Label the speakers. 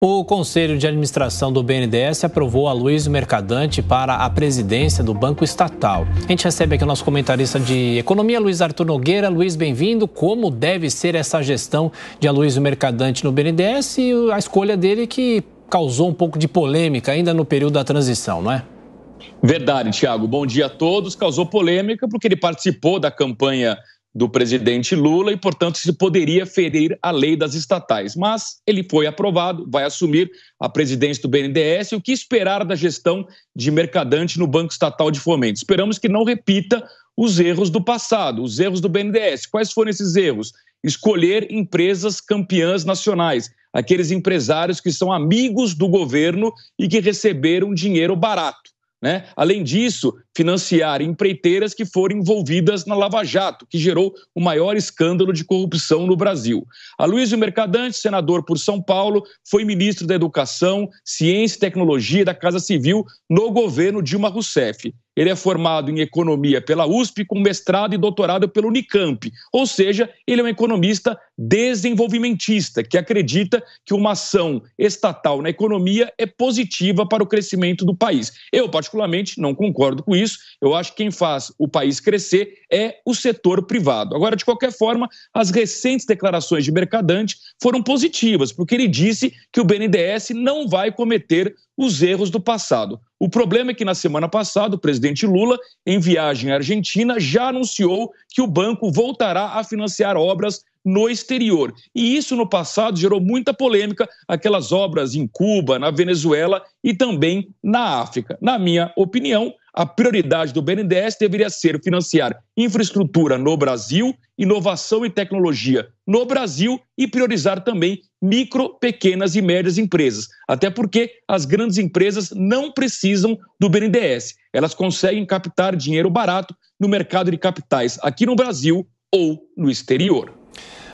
Speaker 1: O Conselho de Administração do BNDES aprovou a Luiz Mercadante para a presidência do Banco Estatal. A gente recebe aqui o nosso comentarista de economia, Luiz Arthur Nogueira. Luiz, bem-vindo. Como deve ser essa gestão de Luiz Mercadante no BNDES e a escolha dele que causou um pouco de polêmica ainda no período da transição, não é? Verdade,
Speaker 2: Tiago. Bom dia a todos. Causou polêmica porque ele participou da campanha do presidente Lula e, portanto, se poderia ferir a lei das estatais. Mas ele foi aprovado, vai assumir a presidência do BNDES. O que esperar da gestão de mercadante no Banco Estatal de Fomento? Esperamos que não repita os erros do passado, os erros do BNDES. Quais foram esses erros? Escolher empresas campeãs nacionais, aqueles empresários que são amigos do governo e que receberam dinheiro barato. Né? Além disso, financiar empreiteiras que foram envolvidas na Lava Jato, que gerou o maior escândalo de corrupção no Brasil. Aloysio Mercadante, senador por São Paulo, foi ministro da Educação, Ciência e Tecnologia da Casa Civil no governo Dilma Rousseff. Ele é formado em economia pela USP, com mestrado e doutorado pelo Unicamp. Ou seja, ele é um economista desenvolvimentista, que acredita que uma ação estatal na economia é positiva para o crescimento do país. Eu, particularmente, não concordo com isso. Eu acho que quem faz o país crescer é o setor privado. Agora, de qualquer forma, as recentes declarações de Mercadante foram positivas, porque ele disse que o BNDES não vai cometer os erros do passado. O problema é que na semana passada, o presidente Lula, em viagem à Argentina, já anunciou que o banco voltará a financiar obras no exterior. E isso no passado gerou muita polêmica, aquelas obras em Cuba, na Venezuela e também na África. Na minha opinião, a prioridade do BNDES deveria ser financiar infraestrutura no Brasil, inovação e tecnologia no Brasil e priorizar também micro, pequenas e médias empresas. Até porque as grandes empresas não precisam do BNDES. Elas conseguem captar dinheiro barato no mercado de capitais aqui no Brasil ou no exterior.